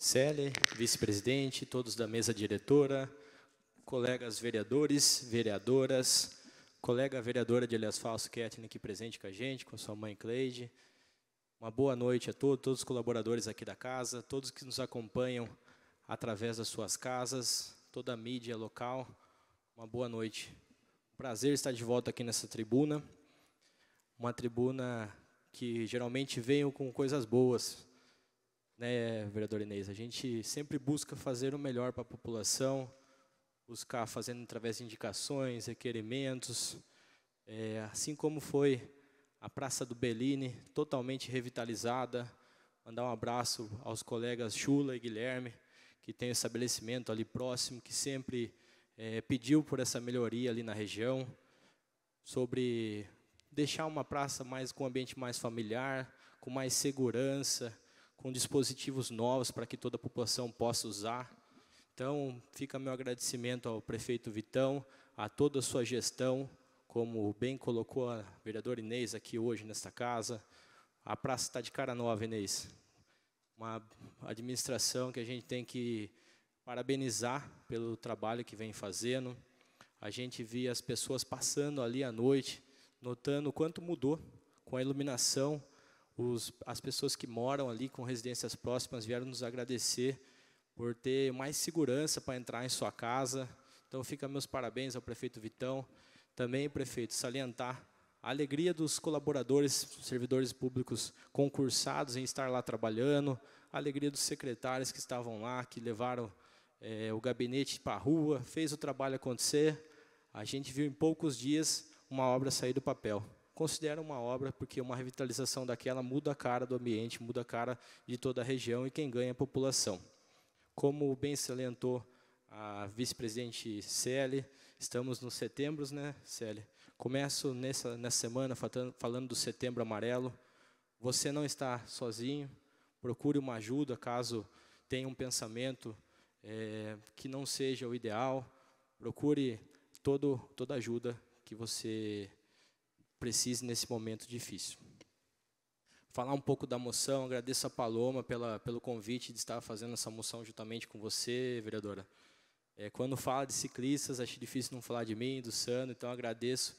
Cele, vice-presidente, todos da mesa diretora, colegas vereadores, vereadoras, colega vereadora de Elias Falso, Ketine, é aqui presente com a gente, com sua mãe Cleide. Uma boa noite a todos, todos os colaboradores aqui da casa, todos que nos acompanham através das suas casas, toda a mídia local. Uma boa noite. Um prazer estar de volta aqui nessa tribuna. Uma tribuna que geralmente venho com coisas boas, né, vereador Inês? A gente sempre busca fazer o melhor para a população, buscar fazendo através de indicações, requerimentos, é, assim como foi a Praça do Bellini, totalmente revitalizada. Mandar um abraço aos colegas Chula e Guilherme, que tem o estabelecimento ali próximo, que sempre é, pediu por essa melhoria ali na região, sobre deixar uma praça mais com um ambiente mais familiar, com mais segurança, com dispositivos novos para que toda a população possa usar. Então, fica meu agradecimento ao prefeito Vitão, a toda a sua gestão, como bem colocou a vereadora Inês aqui hoje nesta casa. A praça está de cara nova, Inês. Uma administração que a gente tem que parabenizar pelo trabalho que vem fazendo. A gente via as pessoas passando ali à noite, notando o quanto mudou com a iluminação, os, as pessoas que moram ali com residências próximas vieram nos agradecer por ter mais segurança para entrar em sua casa. Então, fica meus parabéns ao prefeito Vitão. Também, prefeito, salientar a alegria dos colaboradores, servidores públicos concursados em estar lá trabalhando, a alegria dos secretários que estavam lá, que levaram é, o gabinete para a rua, fez o trabalho acontecer. A gente viu em poucos dias uma obra sair do papel considera uma obra porque uma revitalização daquela muda a cara do ambiente, muda a cara de toda a região e quem ganha é a população. Como bem salientou a vice-presidente Celi, estamos no setembro, né, Celi? Começo nessa, nessa semana falando do setembro amarelo. Você não está sozinho, procure uma ajuda caso tenha um pensamento é, que não seja o ideal. Procure todo, toda ajuda que você precise nesse momento difícil. Falar um pouco da moção, agradeço a Paloma pela, pelo convite de estar fazendo essa moção juntamente com você, vereadora. É, quando fala de ciclistas, acho difícil não falar de mim, do Sano, então agradeço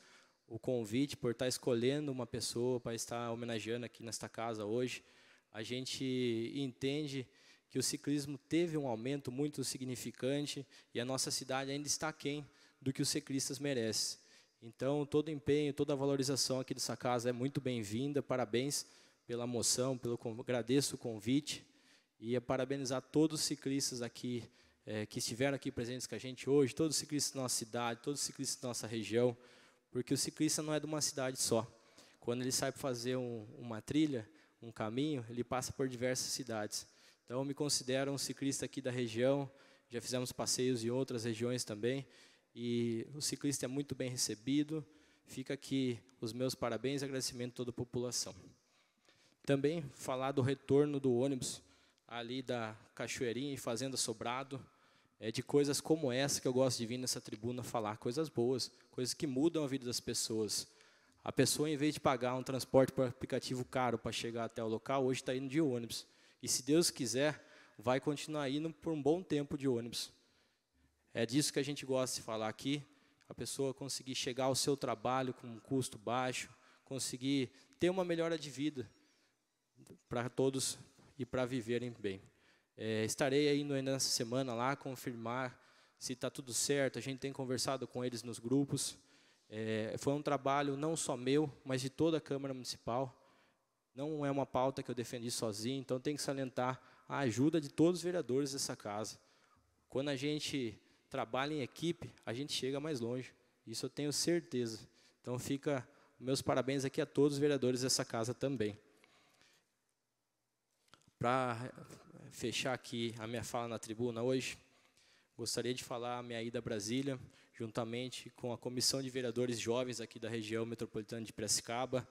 o convite por estar escolhendo uma pessoa para estar homenageando aqui nesta casa hoje. A gente entende que o ciclismo teve um aumento muito significante e a nossa cidade ainda está aquém do que os ciclistas merecem. Então, todo empenho, toda valorização aqui dessa casa é muito bem-vinda. Parabéns pela moção, pelo agradeço o convite e a é parabenizar todos os ciclistas aqui é, que estiveram aqui presentes com a gente hoje, todos os ciclistas da nossa cidade, todos os ciclistas da nossa região, porque o ciclista não é de uma cidade só. Quando ele sai para fazer um, uma trilha, um caminho, ele passa por diversas cidades. Então, eu me considero um ciclista aqui da região, já fizemos passeios em outras regiões também, e o ciclista é muito bem recebido. Fica aqui os meus parabéns e agradecimento a toda a população. Também falar do retorno do ônibus ali da Cachoeirinha e Fazenda Sobrado. É de coisas como essa que eu gosto de vir nessa tribuna falar, coisas boas, coisas que mudam a vida das pessoas. A pessoa, em vez de pagar um transporte por aplicativo caro para chegar até o local, hoje está indo de ônibus. E se Deus quiser, vai continuar indo por um bom tempo de ônibus. É disso que a gente gosta de falar aqui. A pessoa conseguir chegar ao seu trabalho com um custo baixo, conseguir ter uma melhora de vida para todos e para viverem bem. É, estarei aí nessa semana lá confirmar se está tudo certo. A gente tem conversado com eles nos grupos. É, foi um trabalho não só meu, mas de toda a Câmara Municipal. Não é uma pauta que eu defendi sozinho, então tem que salientar a ajuda de todos os vereadores dessa casa. Quando a gente trabalha em equipe, a gente chega mais longe. Isso eu tenho certeza. Então fica meus parabéns aqui a todos os vereadores dessa casa também. Para fechar aqui a minha fala na tribuna hoje, gostaria de falar a minha ida a Brasília, juntamente com a comissão de vereadores jovens aqui da região metropolitana de Piracicaba,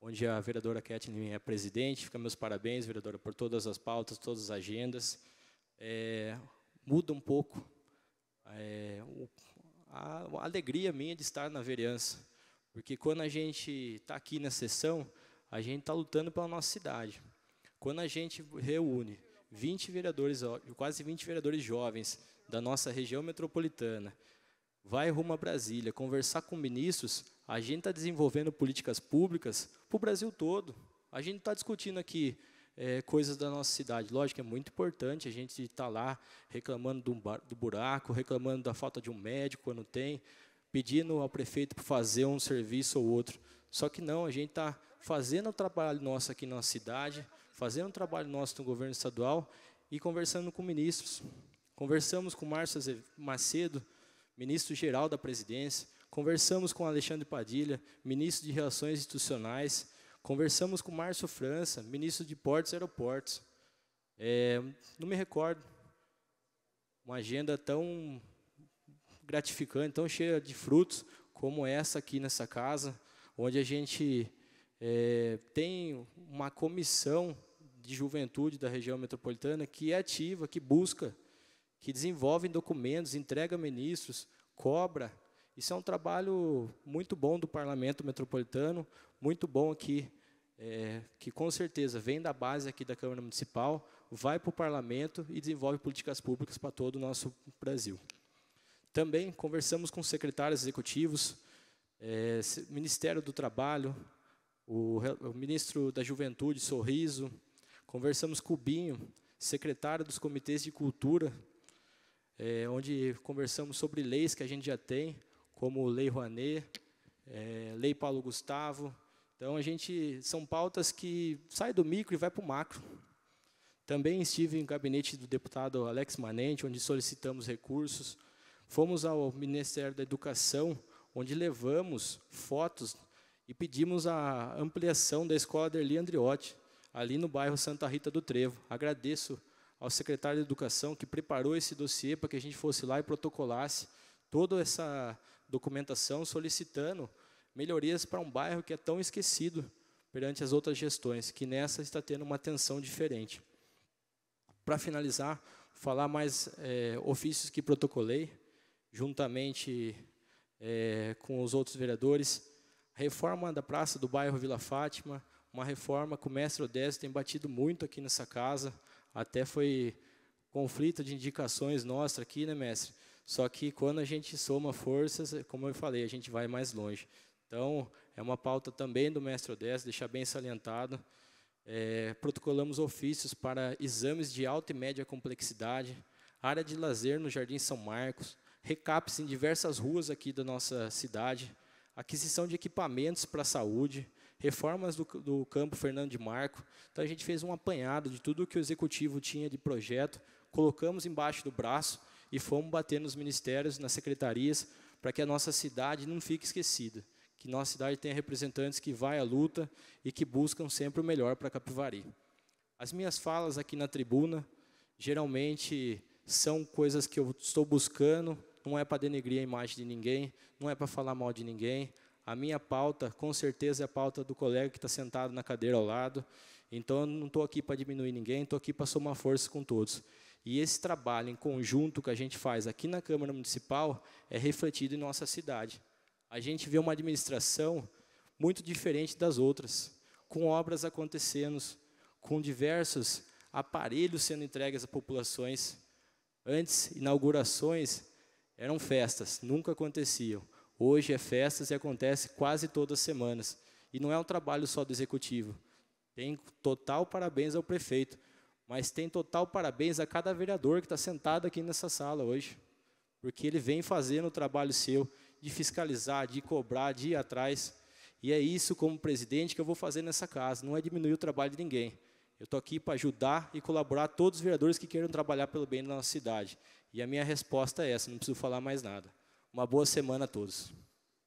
onde a vereadora Kathleen é presidente. Fica meus parabéns, vereadora, por todas as pautas, todas as agendas. É, muda um pouco é, a alegria minha de estar na vereança. Porque quando a gente está aqui na sessão, a gente está lutando pela nossa cidade. Quando a gente reúne 20 vereadores, quase 20 vereadores jovens da nossa região metropolitana, vai rumo a Brasília conversar com ministros, a gente está desenvolvendo políticas públicas para o Brasil todo. A gente está discutindo aqui é, coisas da nossa cidade. Lógico, é muito importante a gente estar tá lá reclamando do, do buraco, reclamando da falta de um médico quando tem, pedindo ao prefeito para fazer um serviço ou outro. Só que não, a gente está fazendo o trabalho nosso aqui na nossa cidade, fazendo o trabalho nosso no governo estadual e conversando com ministros. Conversamos com Márcio Macedo, ministro-geral da presidência, conversamos com Alexandre Padilha, ministro de Relações Institucionais, Conversamos com Márcio França, ministro de Portos e Aeroportos. É, não me recordo uma agenda tão gratificante, tão cheia de frutos como essa aqui nessa casa, onde a gente é, tem uma comissão de juventude da região metropolitana que é ativa, que busca, que desenvolve documentos, entrega ministros, cobra isso é um trabalho muito bom do Parlamento Metropolitano, muito bom aqui, é, que com certeza vem da base aqui da Câmara Municipal, vai para o Parlamento e desenvolve políticas públicas para todo o nosso Brasil. Também conversamos com secretários executivos, é, Ministério do Trabalho, o, o ministro da Juventude, Sorriso, conversamos com o Binho, secretário dos comitês de cultura, é, onde conversamos sobre leis que a gente já tem, como Lei Rouanet, é, Lei Paulo Gustavo. Então, a gente são pautas que saem do micro e vai para o macro. Também estive em gabinete do deputado Alex Manente, onde solicitamos recursos. Fomos ao Ministério da Educação, onde levamos fotos e pedimos a ampliação da escola Derli Andriotti, ali no bairro Santa Rita do Trevo. Agradeço ao secretário de Educação que preparou esse dossiê para que a gente fosse lá e protocolasse toda essa documentação solicitando melhorias para um bairro que é tão esquecido perante as outras gestões, que nessa está tendo uma atenção diferente. Para finalizar, falar mais é, ofícios que protocolei, juntamente é, com os outros vereadores. Reforma da praça do bairro Vila Fátima, uma reforma que o mestre Odésio tem batido muito aqui nessa casa, até foi conflito de indicações nossa aqui, né, mestre? Só que quando a gente soma forças, é como eu falei, a gente vai mais longe. Então, é uma pauta também do mestre Odessa, deixar bem salientado. É, protocolamos ofícios para exames de alta e média complexidade, área de lazer no Jardim São Marcos, recaps em diversas ruas aqui da nossa cidade, aquisição de equipamentos para a saúde, reformas do, do campo Fernando de Marco. Então, a gente fez um apanhado de tudo o que o executivo tinha de projeto, colocamos embaixo do braço e fomos bater nos ministérios, nas secretarias, para que a nossa cidade não fique esquecida, que nossa cidade tenha representantes que vai à luta e que buscam sempre o melhor para Capivari. As minhas falas aqui na tribuna geralmente são coisas que eu estou buscando, não é para denegrir a imagem de ninguém, não é para falar mal de ninguém. A minha pauta, com certeza, é a pauta do colega que está sentado na cadeira ao lado. Então, eu não estou aqui para diminuir ninguém, estou aqui para somar força com todos. E esse trabalho em conjunto que a gente faz aqui na Câmara Municipal é refletido em nossa cidade. A gente vê uma administração muito diferente das outras, com obras acontecendo, com diversos aparelhos sendo entregues a populações. Antes, inaugurações eram festas, nunca aconteciam. Hoje é festas e acontece quase todas as semanas. E não é um trabalho só do executivo. Tem total parabéns ao prefeito, mas tem total parabéns a cada vereador que está sentado aqui nessa sala hoje, porque ele vem fazendo o trabalho seu de fiscalizar, de cobrar, de ir atrás. E é isso, como presidente, que eu vou fazer nessa casa. Não é diminuir o trabalho de ninguém. Eu estou aqui para ajudar e colaborar todos os vereadores que queiram trabalhar pelo bem da nossa cidade. E a minha resposta é essa, não preciso falar mais nada. Uma boa semana a todos.